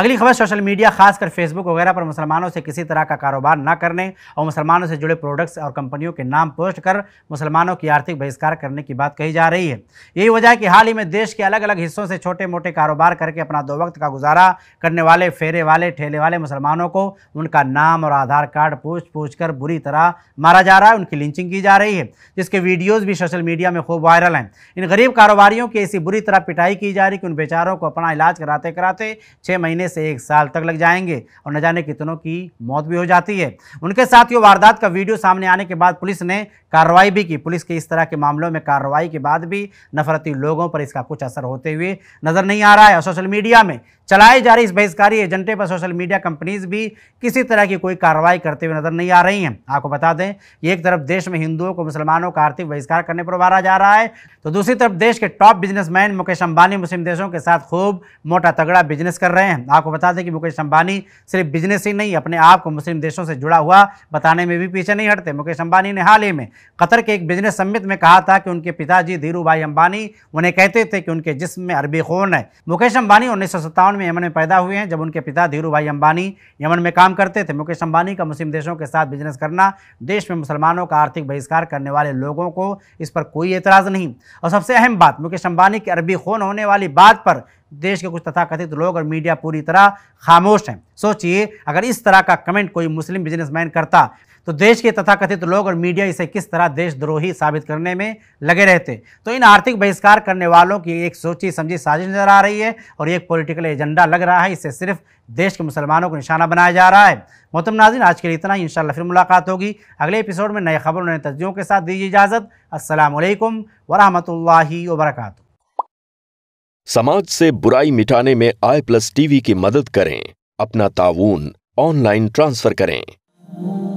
अगली खबर social media खासकर फेसबुक वगैरह पर मुसलमानों से किसी तरह का कारोबार न करने और मुसलमानों से जुड़े प्रोडक्ट्स और कंपनियों के नाम पोस्ट कर मुसलमानों की आर्थिक बहिष्कार करने की बात कही जा रही है यही वजह है कि हाल ही में देश के अलग अलग हिस्सों से छोटे मोटे कारोबार करके अपना दो वक्त का गुजारा करने वाले फेरे वाले ठेले वाले मुसलमानों को उनका नाम और आधार कार्ड पूछ पूछ कर बुरी तरह मारा जा रहा है उनकी लिंचिंग की जा रही है जिसके वीडियोज़ भी सोशल मीडिया में खूब वायरल हैं इन गरीब कारोबारियों की ऐसी बुरी तरह पिटाई की जा रही कि उन बेचारों को अपना इलाज कराते कराते छः महीने महीने से एक साल तक लग जाएंगे और न जाने कितनों की मौत भी हो जाती है उनके साथ ये वारदात का वीडियो सामने आने के बाद पुलिस ने कार्रवाई भी की पुलिस के इस तरह के मामलों में कार्रवाई के बाद भी नफरती लोगों पर इसका कुछ असर होते हुए नजर नहीं आ रहा है सोशल मीडिया में चलाए जा रहे इस बहिष्कारी एजेंटे पर सोशल मीडिया कंपनीज भी किसी तरह की कोई कार्रवाई करते हुए नजर नहीं आ रही हैं आपको बता दें एक तरफ देश में हिंदुओं को मुसलमानों का आर्थिक बहिष्कार करने पर उबारा जा रहा है तो दूसरी तरफ देश के टॉप बिजनेसमैन मुकेश अंबानी मुस्लिम देशों के साथ खूब मोटा तगड़ा बिजनेस कर रहे हैं आपको बता दें कि मुकेश अंबानी सिर्फ बिजनेस ही नहीं अपने आप को मुस्लिम देशों से जुड़ा हुआ बताने में भी पीछे नहीं हटते मुकेश अंबानी ने हाल ही में कतर के एक बिजनेस समित में कहा था कि उनके पिताजी धीरू भाई अंबानी उन्हें कहते थे कि उनके जिसम में अरबी खून है मुकेश अंबानी उन्नीस में यमन में पैदा हुए हैं जब उनके पिता धीरू भाई अंबानी यमन में काम करते थे मुकेश अंबानी का मुस्लिम देशों के साथ बिजनेस करना देश में मुसलमानों का आर्थिक बहिष्कार करने वाले लोगों को इस पर कोई एतराज़ नहीं और सबसे अहम बात मुकेश अंबानी के अरबी खून होने वाली बात पर देश के कुछ तथाकथित लोग और मीडिया पूरी तरह खामोश हैं सोचिए अगर इस तरह का कमेंट कोई मुस्लिम बिजनेसमैन करता तो देश के तथाकथित लोग और मीडिया इसे किस तरह देशद्रोही साबित करने में लगे रहते तो इन आर्थिक बहिष्कार करने वालों की एक सोची समझी साजिश नजर आ रही है और एक पॉलिटिकल एजेंडा लग रहा है इससे सिर्फ देश के मुसलमानों को निशाना बनाया जा रहा है मोहतम नाजिन आज के लिए इतना ही इंशाल्लाह फिर मुलाकात होगी अगले एपिसोड में नए खबरों नए तजियों के साथ दीजिए इजाज़त असलकम वरहमल वर्का समाज से बुराई मिटाने में आई प्लस टीवी की मदद करें अपना ताउन ऑनलाइन ट्रांसफर करें